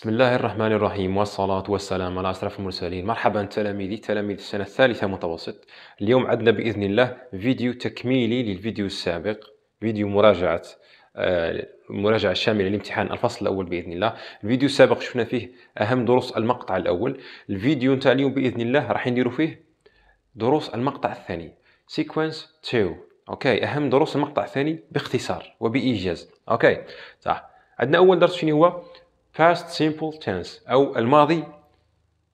بسم الله الرحمن الرحيم والصلاة والسلام على أشرف المرسلين مرحبا تلاميذي تلاميذ السنة الثالثة متوسط اليوم عندنا بإذن الله فيديو تكميلي للفيديو السابق فيديو مراجعة المراجعة الشاملة لامتحان الفصل الأول بإذن الله الفيديو السابق شفنا فيه أهم دروس المقطع الأول الفيديو نتاع اليوم بإذن الله راح نديرو فيه دروس المقطع الثاني سيكونس 2 أوكي أهم دروس المقطع الثاني باختصار وبإيجاز أوكي صح عندنا أول درس شنو هو past simple tense او الماضي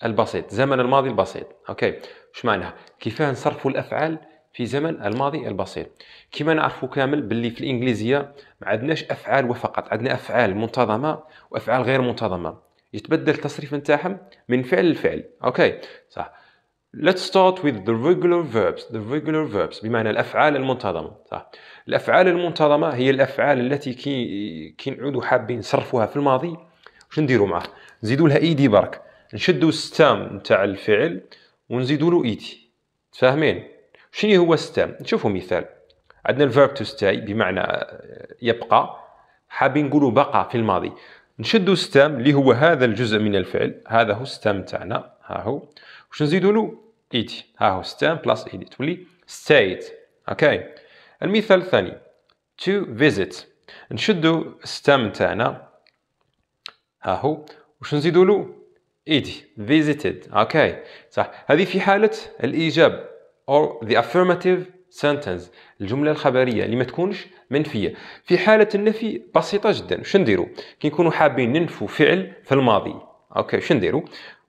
البسيط زمن الماضي البسيط اوكي وش معناها كيفاه نصرفوا الافعال في زمن الماضي البسيط كما نعرفوا كامل باللي في الانجليزيه ما عندناش افعال وفقط عندنا افعال منتظمه وافعال غير منتظمه يتبدل التصريف نتاعهم من فعل لفعل اوكي صح Let's start with the regular verbs the regular verbs بمعنى الافعال المنتظمه صح الافعال المنتظمه هي الافعال التي كي كي نعودوا حابين نصرفوها في الماضي واش نديرو معاه نزيدو لها ايدي برك نشدو ستام نتاع الفعل ونزيدو له ايدي فاهمين شنو هو ستام نشوفو مثال عندنا الفيرب تو ستاي بمعنى آه، يبقى حابين نقولوا بقى في الماضي نشدو ستام اللي هو هذا الجزء من الفعل هذا هو ستام تاعنا ها هو واش نزيدو له ايدي ها هو ستام بلاس ايدي تولي ستايت اوكي المثال الثاني تو فيزيت نشدو ستام تاعنا اهو وش نزيدوا له ايدي فيزيتد اوكي صح هذه في حاله الايجاب او ذا افيرماتيف سنتنس الجمله الخبريه اللي ما تكونش منفيه في حاله النفي بسيطه جدا واش نديروا كي نكونوا حابين ننفوا فعل في الماضي اوكي واش نديروا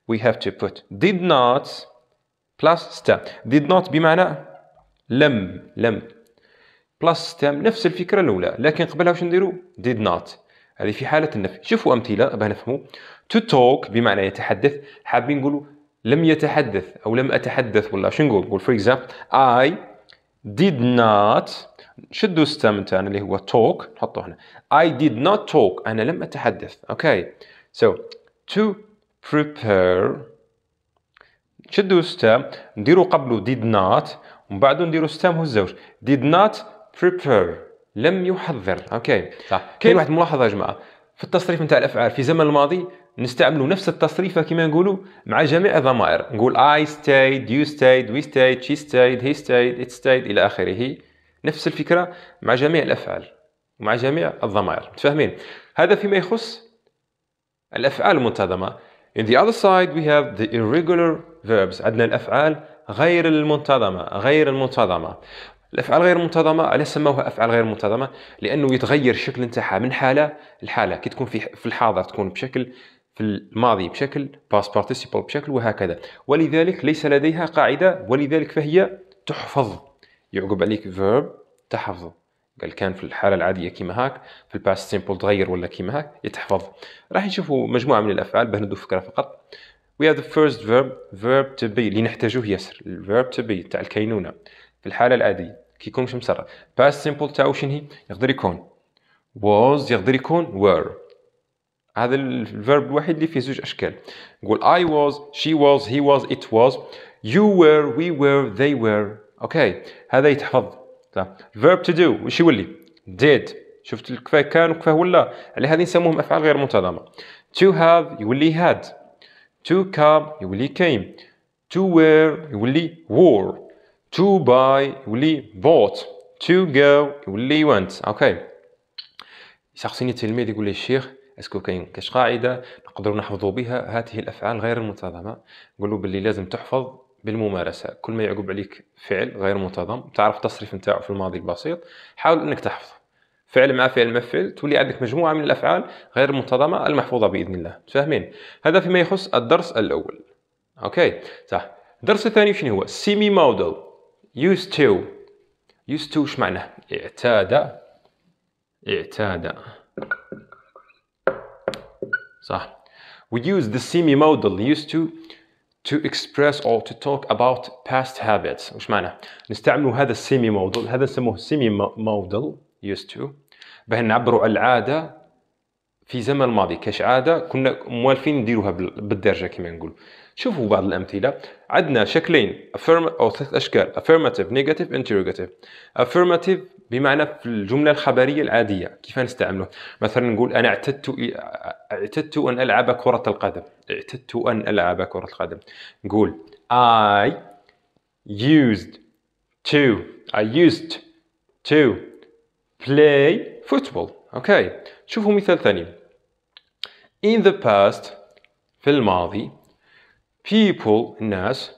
وي هاف تو بوت ديد نوت بلس ستام ديد نوت بمعنى لم لم بلس ستام نفس الفكره الاولى لكن قبلها واش نديروا ديد نوت هذه في حاله النفي شوفوا امثله باه نفهموا تو توك بمعنى يتحدث حابين نقولوا لم يتحدث او لم اتحدث ولا شنو نقول نقول فور اكزامبل اي did not شدوا ستام تاعنا اللي هو talk نحطوه هنا I did not talk أنا لم أتحدث أوكي okay. so to prepare شدوا ستام نديروا قبله did not ومن بعده نديروا ستام هو الزوج did not prepare لم يحضر اوكي صح كاين واحد الملاحظه يا جماعه في التصريف نتاع الافعال في زمن الماضي نستعملوا نفس التصريفه كما نقولوا مع جميع الضمائر نقول I stayed you stayed we stayed she stayed he stayed it stayed الى اخره نفس الفكره مع جميع الافعال ومع جميع الضمائر متفاهمين هذا فيما يخص الافعال المنتظمه in the other side we have the irregular verbs عندنا الافعال غير المنتظمه غير المنتظمه الافعال غير منتظمه علاش سموها افعال غير منتظمه لانه يتغير الشكل نتاعها من حاله لحاله كي تكون في في الحاضر تكون بشكل في الماضي بشكل باست بارتيسيبل بشكل وهكذا ولذلك ليس لديها قاعده ولذلك فهي تحفظ يعقب عليك فيرب تحفظ قال كان في الحاله العاديه كيما هاك في الباست سيمبل تغير ولا كيما هاك يتحفظ راح نشوفوا مجموعه من الافعال باه فكره فقط we have the first verb verb to be اللي نحتاجوه ياسر الفيرب to be تاع الكينونه في الحاله العاديه كيكونش مسرع باست سيمبل تاعو هي يقدر يكون was يقدر يكون were هذا الفيرب الوحيد اللي فيه زوج اشكال نقول I was she was he was it was you were we were they were اوكي okay. هذا يتحفظ فيرب تو دو وش يولي did شفت كفاية كان وكفاية ولا على هذه نسموهم افعال غير منتظمه to have يولي had to come يولي came to wear يولي wore To buy يولي bought. To go يولي went. اوكي. Okay. يسقسيني التلميذ يقول لي الشيخ اسكو كاين كاش قاعده نقدروا نحفظوا بها هذه الافعال غير المنتظمه نقول له باللي لازم تحفظ بالممارسه كل ما يعقب عليك فعل غير منتظم تعرف التصريف نتاعو في الماضي البسيط حاول انك تحفظ فعل مع فعل مفعل تولي عندك مجموعه من الافعال غير المنتظمه المحفوظه باذن الله فاهمين هذا فيما يخص الدرس الاول اوكي صح الدرس الثاني شنو هو سيمي موديل used to used to ايش معنى اعتاد اعتاد صح we use the semi modal used to to express or to talk about past habits وش معنى نستعملوا هذا السيمي مودل هذا نسموه سيمي مودل used to باه نعبروا على العاده في زمن الماضي كاش عاده كنا موالفين نديروها بالدرجه كما نقول شوفوا بعض الامثله عندنا شكلين افيرم او ثلاث اشكال affirmative نيجاتيف interrogative affirmative بمعنى في الجمله الخبريه العاديه كيف نستعمله مثلا نقول انا اعتدت اعتدت ان العب كره القدم اعتدت ان العب كره القدم نقول I used to I used to play football اوكي okay. شوفوا مثال ثاني In the past في الماضي people الناس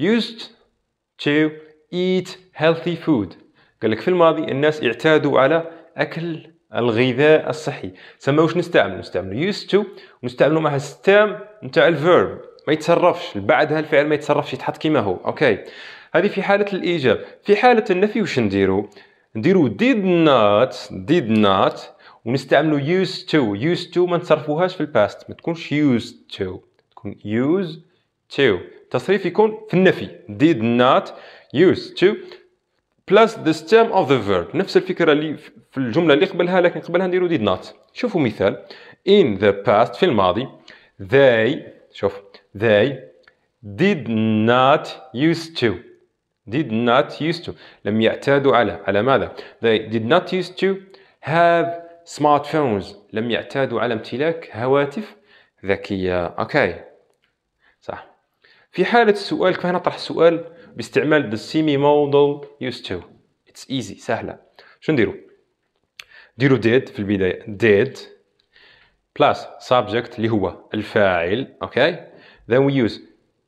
used to eat healthy food قال لك في الماضي الناس اعتادوا على أكل الغذاء الصحي سما واش نستعمل نستعمل used to ونستعملوا معها الستام نتاع الفيرب ما يتصرفش بعدها الفعل ما يتصرفش يتحط كيما هو اوكي هذه في حالة الإيجاب في حالة النفي واش نديرو نديرو did not did not ونستعملوا used to used to ما نصرفوهاش في الباست ما تكونش used to تكون used to التصريف يكون في النفي did not used to plus the stem of the verb نفس الفكرة اللي في الجملة اللي قبلها لكن قبلها نديرو did not شوفوا مثال in the past في الماضي they شوف they did not used to did not used to لم يعتادوا على على ماذا they did not used to have سمارت فونز لم يعتادوا على امتلاك هواتف ذكية اوكي صح في حالة السؤال كيف نطرح السؤال باستعمال the semi model used to it's easy سهلة شو نديرو ديرو did في البداية did plus subject اللي هو الفاعل اوكي then we use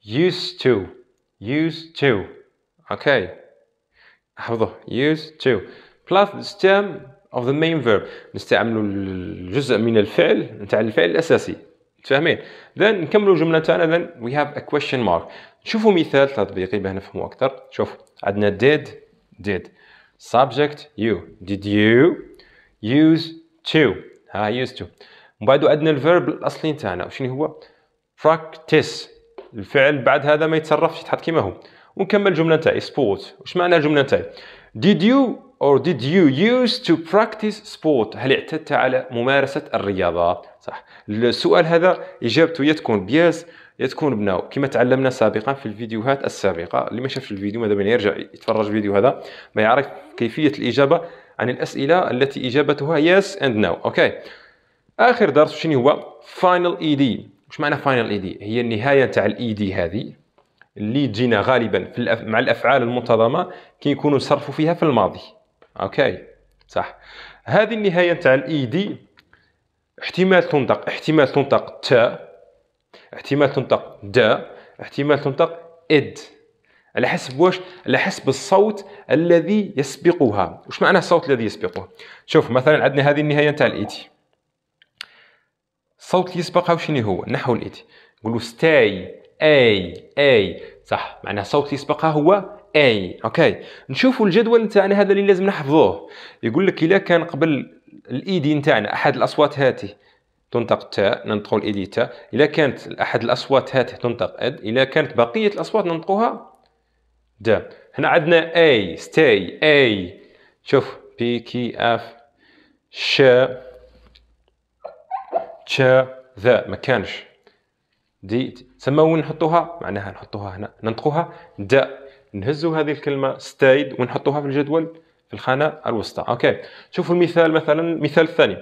used to used to اوكي حفظه used to plus the stem of the main verb نستعملوا الجزء من الفعل نتاع الفعل الاساسي متفاهمين اذا نكملوا الجمله تاعنا اذا وي هاف ا كويشن مارك نشوفوا مثال تطبيقي باه نفهموا اكثر شوف عندنا did did subject you did you use to ها used to من بعد عندنا الفيرب الاصلي تاعنا شنو هو practice الفعل بعد هذا ما يتصرفش يتحط كيما هو ونكمل الجمله تاعي سبورت واش معنى الجمله تاعي did you or did you use to practice sport هل اعتدت على ممارسة الرياضة صح السؤال هذا إجابته يا تكون بياس يا تكون بناو كما تعلمنا سابقا في الفيديوهات السابقة اللي ما شافش الفيديو ماذا بينا يعني يرجع يتفرج الفيديو هذا ما يعرف كيفية الإجابة عن الأسئلة التي إجابتها yes and no أوكي آخر درس شنو هو final ED وش معنى final ED هي النهاية تاع الاي دي e هذه اللي تجينا غالبا في الأف... مع الافعال المنتظمه كيكونوا صرفوا فيها في الماضي اوكي صح هذه النهايه نتاع الاي دي e احتمال تنطق احتمال تنطق تا احتمال تنطق دا احتمال تنطق اد على حسب واش على حسب الصوت الذي يسبقها واش معنى الصوت الذي يسبقه شوف مثلا عندنا هذه النهايه نتاع الايتي الصوت e اللي يسبقها وشني هو نحو الايتي e نقولوا ستاي اي اي صح معنى الصوت اللي يسبقها هو اي اوكي نشوفوا الجدول نتاعنا هذا اللي لازم نحفظوه يقول لك الا كان قبل الايدي e نتاعنا احد الاصوات هاته تنطق تاء ننطق الايدي تاء e الا كانت احد الاصوات هاته تنطق اد الا كانت بقيه الاصوات ننطقوها دا هنا عندنا اي ستاي اي شوف بي كي اف ش تشا ذا ما كانش دي تسمى وين نحطوها معناها نحطوها هنا ننطقوها دا نهزوا هذه الكلمه stayed ونحطوها في الجدول في الخانه الوسطى اوكي شوفوا المثال مثلا المثال الثاني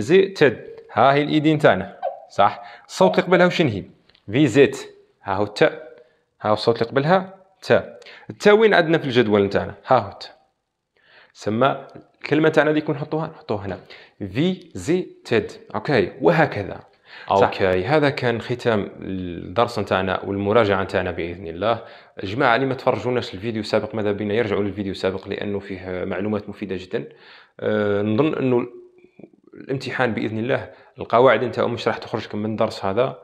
زيتد ها هي الايدين تاعنا صح الصوت اللي قبلها وشنو هي زيت ها هو تا ها هو الصوت اللي قبلها تا تا وين عندنا في الجدول نتاعنا ها هو تا سما الكلمه تاعنا ديك نحطوها نحطوها هنا في زيتد اوكي وهكذا اوكي هذا كان ختام الدرس نتاعنا والمراجعه نتاعنا باذن الله جماعه اللي ما تفرجوناش الفيديو السابق ماذا بينا يرجعوا للفيديو السابق لانه فيه معلومات مفيده جدا أه نظن انه الامتحان باذن الله القواعد نتاعو مش راح تخرجك من الدرس هذا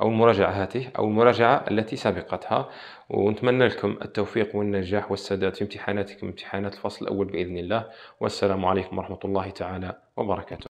او المراجعه هاته او المراجعه التي سبقتها ونتمنى لكم التوفيق والنجاح والسداد في امتحاناتكم امتحانات الفصل الاول باذن الله والسلام عليكم ورحمه الله تعالى وبركاته